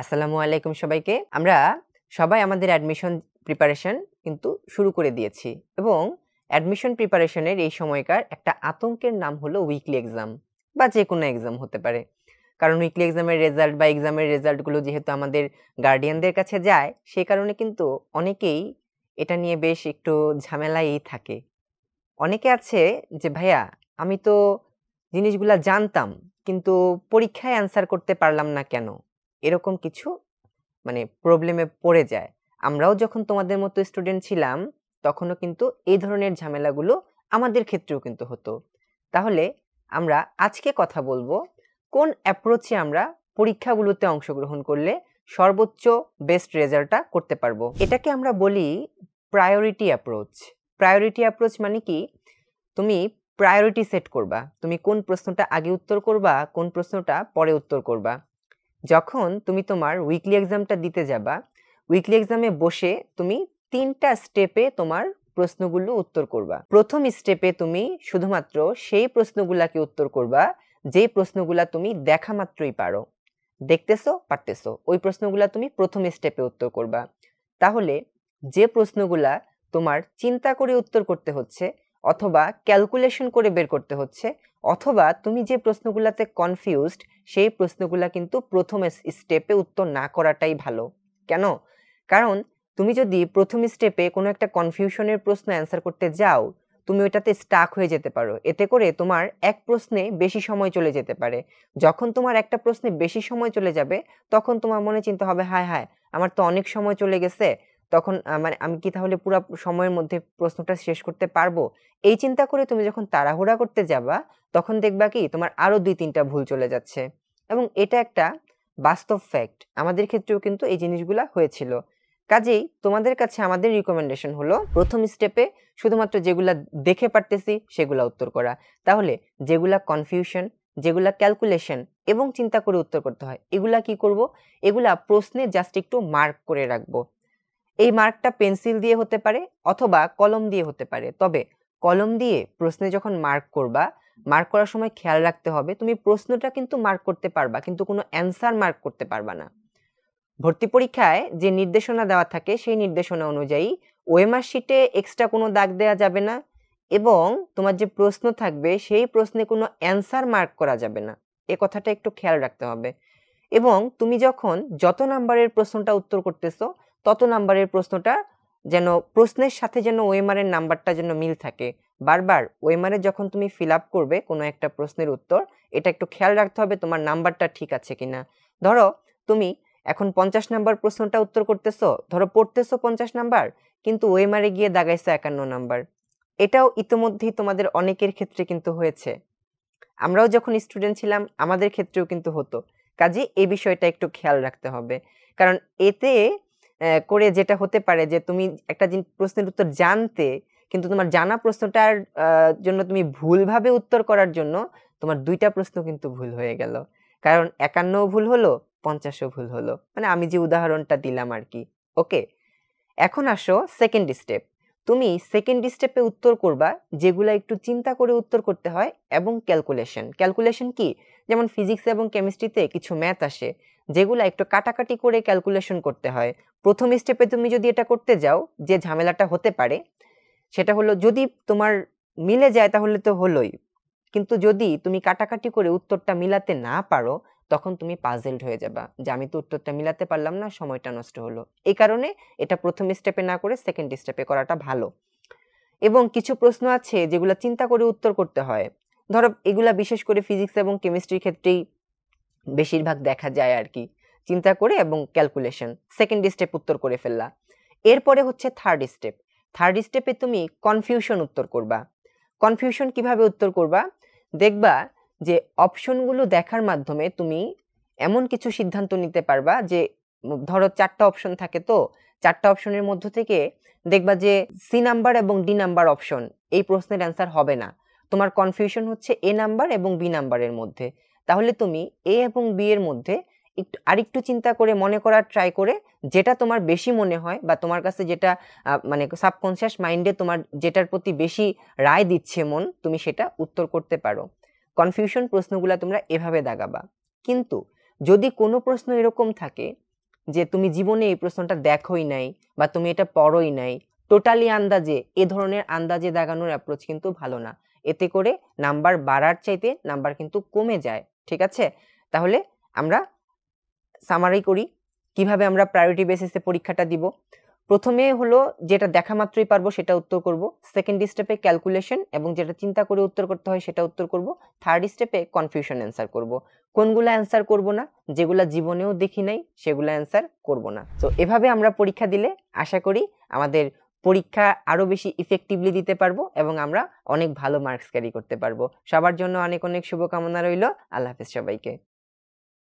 আসসালামু আলাইকুম সবাইকে আমরা সবাই আমাদের অ্যাডমিশন প্রিপারেশন কিন্তু শুরু করে দিয়েছি এবং অ্যাডমিশন প্রিপারেশনের এই সময়কার একটা আতঙ্কের নাম হলো উইকলি এক্সাম বা যে কোনো এক্সাম হতে পারে কারণ উইকলি এক্সামের রেজাল্ট বা এক্সামের রেজাল্টগুলো যেহেতু আমাদের গার্ডিয়ানদের কাছে যায় সেই কারণে কিন্তু অনেকেই এটা নিয়ে বেশ একটু ঝামেলাই থাকে অনেকে আছে যে ভাইয়া আমি তো জিনিসগুলা জানতাম কিন্তু পরীক্ষায় অ্যান্সার করতে পারলাম না কেন এরকম কিছু মানে প্রবলেমে পড়ে যায় আমরাও যখন তোমাদের মতো স্টুডেন্ট ছিলাম তখনও কিন্তু এই ধরনের ঝামেলাগুলো আমাদের ক্ষেত্রেও কিন্তু হতো তাহলে আমরা আজকে কথা বলবো কোন অ্যাপ্রোচে আমরা পরীক্ষাগুলোতে অংশগ্রহণ করলে সর্বোচ্চ বেস্ট রেজাল্টটা করতে পারবো এটাকে আমরা বলি প্রায়োরিটি অ্যাপ্রোচ প্রায়োরিটি অ্যাপ্রোচ মানে কি তুমি প্রায়োরিটি সেট করবা তুমি কোন প্রশ্নটা আগে উত্তর করবা কোন প্রশ্নটা পরে উত্তর করবা যখন তুমি তোমার উইকলি এক্সামটা দিতে যাবা উইকলি এক্সামে বসে তুমি তিনটা স্টেপে তোমার প্রশ্নগুলো উত্তর করবা প্রথম স্টেপে তুমি শুধুমাত্র সেই প্রশ্নগুলাকে উত্তর করবা যে প্রশ্নগুলা তুমি দেখা মাত্রই পারো দেখতেছো পারতেছো ওই প্রশ্নগুলা তুমি প্রথম স্টেপে উত্তর করবা তাহলে যে প্রশ্নগুলা তোমার চিন্তা করে উত্তর করতে হচ্ছে অথবা ক্যালকুলেশন করে বের করতে হচ্ছে অথবা তুমি যে প্রশ্নগুলোতে কনফিউজড সেই প্রশ্নগুলো কিন্তু প্রথম স্টেপে উত্তর না করাটাই ভালো কেন কারণ তুমি যদি প্রথম স্টেপে কোনো একটা কনফিউশনের প্রশ্ন অ্যান্সার করতে যাও তুমি ওটাতে স্টাক হয়ে যেতে পারো এতে করে তোমার এক প্রশ্নে বেশি সময় চলে যেতে পারে যখন তোমার একটা প্রশ্নে বেশি সময় চলে যাবে তখন তোমার মনে চিন্তা হবে হায় হায় আমার তো অনেক সময় চলে গেছে তখন মানে আমি কি তাহলে পুরো সময়ের মধ্যে প্রশ্নটা শেষ করতে পারবো এই চিন্তা করে তুমি যখন তাড়াহুড়া করতে যাবা তখন দেখবা কি তোমার আরও দুই তিনটা ভুল চলে যাচ্ছে এবং এটা একটা বাস্তব ফ্যাক্ট আমাদের ক্ষেত্রেও কিন্তু এই জিনিসগুলা হয়েছিল কাজেই তোমাদের কাছে আমাদের রিকমেন্ডেশন হলো প্রথম স্টেপে শুধুমাত্র যেগুলা দেখে পারতেছি সেগুলা উত্তর করা তাহলে যেগুলা কনফিউশন যেগুলা ক্যালকুলেশন এবং চিন্তা করে উত্তর করতে হয় এগুলা কি করব এগুলা প্রশ্নে জাস্ট একটু মার্ক করে রাখবো এই মার্কটা পেন্সিল দিয়ে হতে পারে অথবা কলম দিয়ে হতে পারে তবে কলম দিয়ে প্রশ্নে যখন মার্ক করবা মার্ক করার সময় খেয়াল রাখতে হবে তুমি প্রশ্নটা কিন্তু মার্ক করতে পারবা কিন্তু কোনো অ্যান্সার মার্ক করতে পারবা না ভর্তি পরীক্ষায় যে নির্দেশনা দেওয়া থাকে সেই নির্দেশনা অনুযায়ী ওয়েমার শিটে এক্সট্রা কোনো দাগ দেওয়া যাবে না এবং তোমার যে প্রশ্ন থাকবে সেই প্রশ্নে কোনো অ্যান্সার মার্ক করা যাবে না এ কথাটা একটু খেয়াল রাখতে হবে এবং তুমি যখন যত নাম্বারের প্রশ্নটা উত্তর করতেছো তত নাম্বারের প্রশ্নটা যেন প্রশ্নের সাথে যেন ওয়েমারের এর নাম্বারটা যেন মিল থাকে বারবার ওয়েমারে যখন তুমি ফিল আপ করবে কোনো একটা প্রশ্নের উত্তর এটা একটু খেয়াল রাখতে হবে তোমার নাম্বারটা ঠিক আছে কিনা ধরো তুমি এখন পঞ্চাশ নাম্বার প্রশ্নটা উত্তর করতেছো ধরো পড়তেছো পঞ্চাশ নাম্বার কিন্তু ওয়েমারে গিয়ে দাগাইছো একান্ন নাম্বার এটাও ইতিমধ্যেই তোমাদের অনেকের ক্ষেত্রে কিন্তু হয়েছে আমরাও যখন স্টুডেন্ট ছিলাম আমাদের ক্ষেত্রেও কিন্তু হতো কাজে এই বিষয়টা একটু খেয়াল রাখতে হবে কারণ এতে করে যেটা হতে পারে যে তুমি একটা প্রশ্নের উত্তর জানতে কিন্তু তোমার জানা প্রশ্নটার জন্য তুমি ভুলভাবে উত্তর করার জন্য তোমার দুইটা প্রশ্ন কিন্তু ভুল হয়ে গেল কারণ একান্নও ভুল হলো পঞ্চাশও ভুল হলো মানে আমি যে উদাহরণটা দিলাম আর কি ওকে এখন আসো সেকেন্ড স্টেপ তুমি সেকেন্ড স্টেপে উত্তর করবা যেগুলো একটু চিন্তা করে উত্তর করতে হয় এবং ক্যালকুলেশন ক্যালকুলেশন কি যেমন ফিজিক্স এবং কেমিস্ট্রিতে কিছু ম্যাথ আসে যেগুলো একটু কাটাকাটি করে ক্যালকুলেশন করতে হয় প্রথম স্টেপে তুমি যদি এটা করতে যাও যে ঝামেলাটা হতে পারে সেটা হলো যদি তোমার মিলে যায় তাহলে তো হলোই কিন্তু যদি তুমি কাটাকাটি করে উত্তরটা মিলাতে না পারো তখন তুমি পাজেলড হয়ে যাবা যে আমি তো উত্তরটা মিলাতে পারলাম না সময়টা নষ্ট হলো এই কারণে এটা প্রথম স্টেপে না করে সেকেন্ড স্টেপে করাটা ভালো এবং কিছু প্রশ্ন আছে যেগুলো চিন্তা করে উত্তর করতে হয় ধরো এগুলা বিশেষ করে ফিজিক্স এবং কেমিস্ট্রির ক্ষেত্রেই বেশিরভাগ দেখা যায় আর কি চিন্তা করে এবং ক্যালকুলেশন সেকেন্ড স্টেপ উত্তর করে ফেললা এরপরে হচ্ছে থার্ড স্টেপ থার্ড স্টেপে তুমি কনফিউশন উত্তর করবা কনফিউশন কিভাবে উত্তর করবা দেখবা যে অপশনগুলো দেখার মাধ্যমে তুমি এমন কিছু সিদ্ধান্ত নিতে পারবা যে ধরো চারটা অপশন থাকে তো চারটা অপশনের মধ্য থেকে দেখবা যে সি নাম্বার এবং ডি নাম্বার অপশন এই প্রশ্নের অ্যান্সার হবে না তোমার কনফিউশন হচ্ছে এ নাম্বার এবং বি নাম্বারের মধ্যে তাহলে তুমি এ এবং বি এর মধ্যে একটু আরেকটু চিন্তা করে মনে করার ট্রাই করে যেটা তোমার বেশি মনে হয় বা তোমার কাছে যেটা মানে সাবকনসিয়াস মাইন্ডে তোমার যেটার প্রতি বেশি রায় দিচ্ছে মন তুমি সেটা উত্তর করতে পারো কনফিউশন প্রশ্নগুলো তোমরা এভাবে দাগাবা কিন্তু যদি কোনো প্রশ্ন এরকম থাকে যে তুমি জীবনে এই প্রশ্নটা দেখোই নাই বা তুমি এটা পড়োই নাই টোটালি আন্দাজে এ ধরনের আন্দাজে দাগানোর অ্যাপ্রোচ কিন্তু ভালো না এতে করে নাম্বার বাড়ার চাইতে নাম্বার কিন্তু কমে যায় ঠিক আছে তাহলে আমরা সামারি করি কিভাবে আমরা প্রায়োরিটি বেসিসে পরীক্ষাটা দিব প্রথমে হলো যেটা দেখা মাত্রই পারবো সেটা উত্তর করব সেকেন্ড স্টেপে ক্যালকুলেশন এবং যেটা চিন্তা করে উত্তর করতে হয় সেটা উত্তর করব থার্ড স্টেপে কনফিউশন অ্যান্সার করব কোনগুলো অ্যান্সার করব না যেগুলা জীবনেও দেখি নাই সেগুলো অ্যান্সার করব না তো এভাবে আমরা পরীক্ষা দিলে আশা করি আমাদের পরীক্ষা আরও বেশি ইফেক্টিভলি দিতে পারবো এবং আমরা অনেক ভালো মার্কস ক্যারি করতে পারবো সবার জন্য অনেক অনেক শুভকামনা রইল আল্লাহ হাফিজ সবাইকে